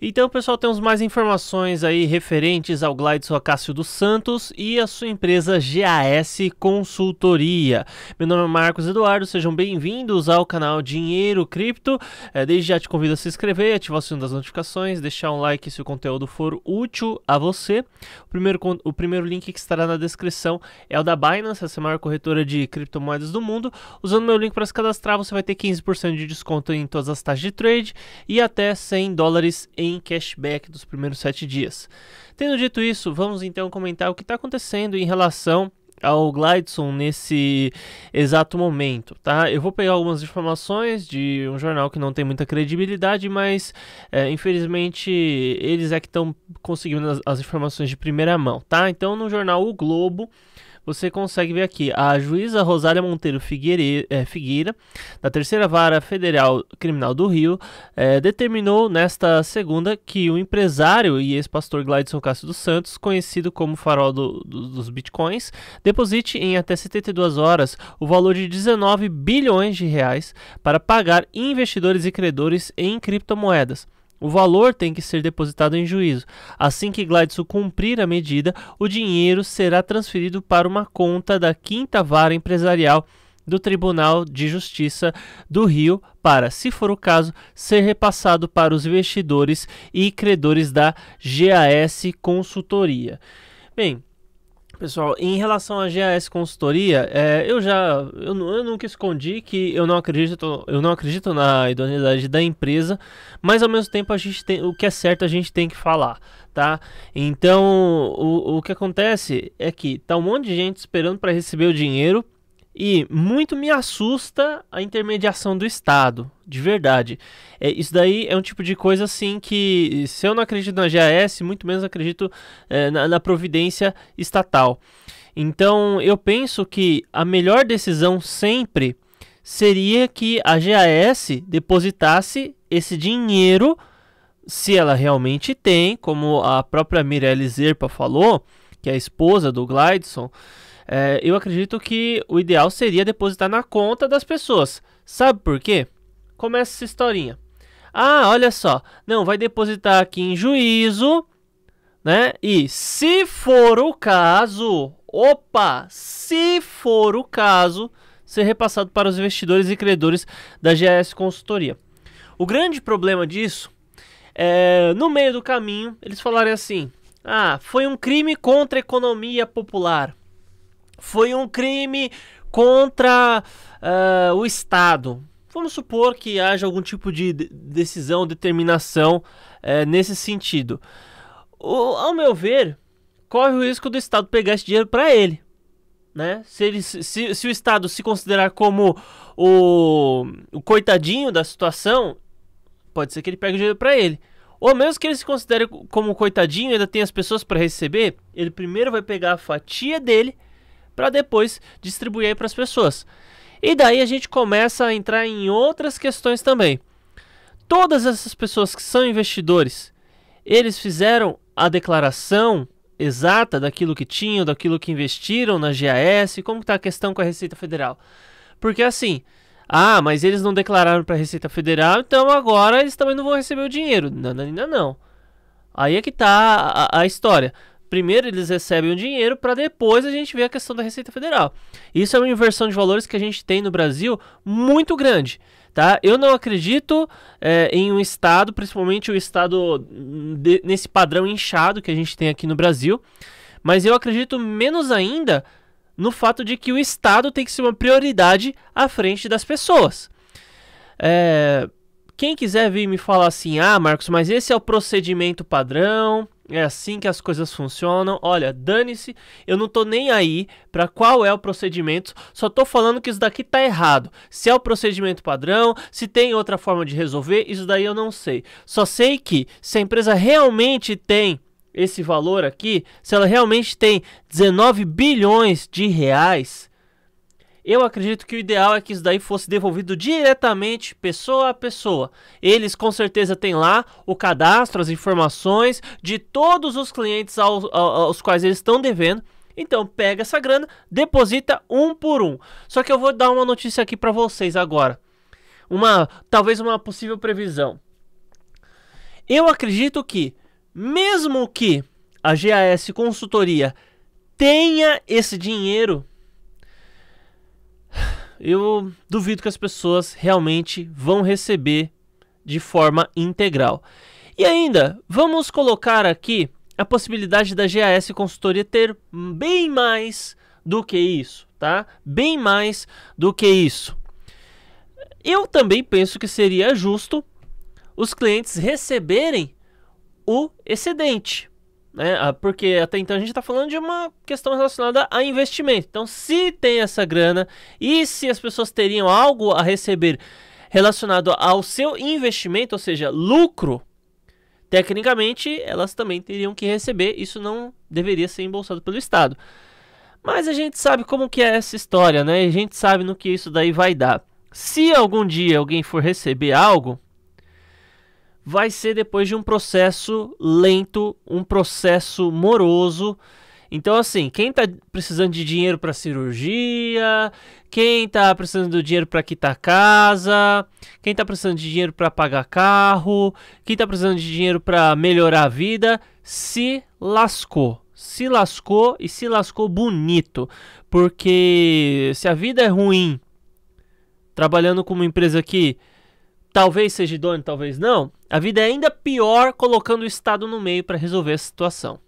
Então, pessoal, temos mais informações aí referentes ao Glidson Acácio dos Santos e a sua empresa GAS Consultoria. Meu nome é Marcos Eduardo, sejam bem-vindos ao canal Dinheiro Cripto. É, desde já te convido a se inscrever, ativar o sino das notificações, deixar um like se o conteúdo for útil a você. O primeiro, o primeiro link que estará na descrição é o da Binance, essa é maior corretora de criptomoedas do mundo. Usando meu link para se cadastrar, você vai ter 15% de desconto em todas as taxas de trade e até 100 dólares em em cashback dos primeiros 7 dias. Tendo dito isso, vamos então comentar o que está acontecendo em relação ao Glideson nesse exato momento, tá? Eu vou pegar algumas informações de um jornal que não tem muita credibilidade, mas é, infelizmente eles é que estão conseguindo as, as informações de primeira mão, tá? Então no jornal O Globo você consegue ver aqui. A juíza Rosália Monteiro Figueire, é, Figueira, da Terceira Vara Federal Criminal do Rio, é, determinou nesta segunda que o empresário e ex-pastor Gladson Cássio dos Santos, conhecido como farol do, do, dos bitcoins, deposite em até 72 horas o valor de 19 bilhões de reais para pagar investidores e credores em criptomoedas. O valor tem que ser depositado em juízo. Assim que Gladson cumprir a medida, o dinheiro será transferido para uma conta da Quinta Vara Empresarial do Tribunal de Justiça do Rio para, se for o caso, ser repassado para os investidores e credores da GAS Consultoria. Bem, Pessoal, em relação à GAS Consultoria, é, eu já eu, eu, nunca escondi que eu não acredito eu não acredito na idoneidade da empresa, mas ao mesmo tempo a gente tem o que é certo a gente tem que falar, tá? Então o, o que acontece é que tá um monte de gente esperando para receber o dinheiro e muito me assusta a intermediação do Estado, de verdade. É, isso daí é um tipo de coisa assim que, se eu não acredito na GAS, muito menos acredito é, na, na providência estatal. Então eu penso que a melhor decisão sempre seria que a GAS depositasse esse dinheiro, se ela realmente tem, como a própria Mirelle Zerpa falou, que é a esposa do Glideson é, eu acredito que o ideal seria depositar na conta das pessoas. Sabe por quê? Começa essa historinha. Ah, olha só. Não, vai depositar aqui em juízo, né? E se for o caso, opa, se for o caso, ser repassado para os investidores e credores da GS Consultoria. O grande problema disso é, no meio do caminho, eles falarem assim: "Ah, foi um crime contra a economia popular" foi um crime contra uh, o Estado. Vamos supor que haja algum tipo de decisão, determinação uh, nesse sentido. O, ao meu ver, corre o risco do Estado pegar esse dinheiro para ele. Né? Se, ele, se, se, o Estado se considerar como o, o coitadinho da situação, pode ser que ele pegue o dinheiro para ele. Ou mesmo que ele se considere como coitadinho e ainda tem as pessoas para receber, ele primeiro vai pegar a fatia dele para depois distribuir para as pessoas. E daí a gente começa a entrar em outras questões também. Todas essas pessoas que são investidores, eles fizeram a declaração exata daquilo que tinham, daquilo que investiram na GAS, como está a questão com a Receita Federal. Porque assim, ah, mas eles não declararam para a Receita Federal, então agora eles também não vão receber o dinheiro. Não, não, não. não. Aí é que está a, a história. Primeiro eles recebem o dinheiro para depois a gente ver a questão da Receita Federal. Isso é uma inversão de valores que a gente tem no Brasil muito grande. Tá? Eu não acredito é, em um Estado, principalmente o Estado hum, de, nesse padrão inchado que a gente tem aqui no Brasil, mas eu acredito menos ainda no fato de que o Estado tem que ser uma prioridade à frente das pessoas. É, quem quiser vir me falar assim, ah, Marcos, mas esse é o procedimento padrão, é assim que as coisas funcionam. Olha, dane-se, eu não tô nem aí para qual é o procedimento, só tô falando que isso daqui tá errado. Se é o procedimento padrão, se tem outra forma de resolver, isso daí eu não sei. Só sei que se a empresa realmente tem esse valor aqui, se ela realmente tem 19 bilhões de reais, eu acredito que o ideal é que isso daí fosse devolvido diretamente pessoa a pessoa. Eles com certeza têm lá o cadastro, as informações de todos os clientes aos, aos quais eles estão devendo. Então pega essa grana, deposita um por um. Só que eu vou dar uma notícia aqui para vocês agora. Uma talvez uma possível previsão. Eu acredito que mesmo que a GAS Consultoria tenha esse dinheiro eu duvido que as pessoas realmente vão receber de forma integral. E ainda, vamos colocar aqui a possibilidade da GAS Consultoria ter bem mais do que isso, tá? Bem mais do que isso. Eu também penso que seria justo os clientes receberem o excedente, né? Ah, porque até então a gente está falando de uma questão relacionada a investimento. Então, se tem essa grana e se as pessoas teriam algo a receber relacionado ao seu investimento, ou seja, lucro, tecnicamente elas também teriam que receber. Isso não deveria ser embolsado pelo Estado. Mas a gente sabe como que é essa história, né? A gente sabe no que isso daí vai dar. Se algum dia alguém for receber algo, vai ser depois de um processo lento, um processo moroso. Então, assim, quem está precisando de dinheiro para cirurgia, quem está precisando do dinheiro para quitar casa, quem está precisando de dinheiro para pagar carro, quem está precisando de dinheiro para melhorar a vida, se lascou. Se lascou e se lascou bonito. Porque se a vida é ruim, trabalhando com uma empresa que talvez seja idôneo, talvez não, a vida é ainda pior colocando o Estado no meio para resolver a situação.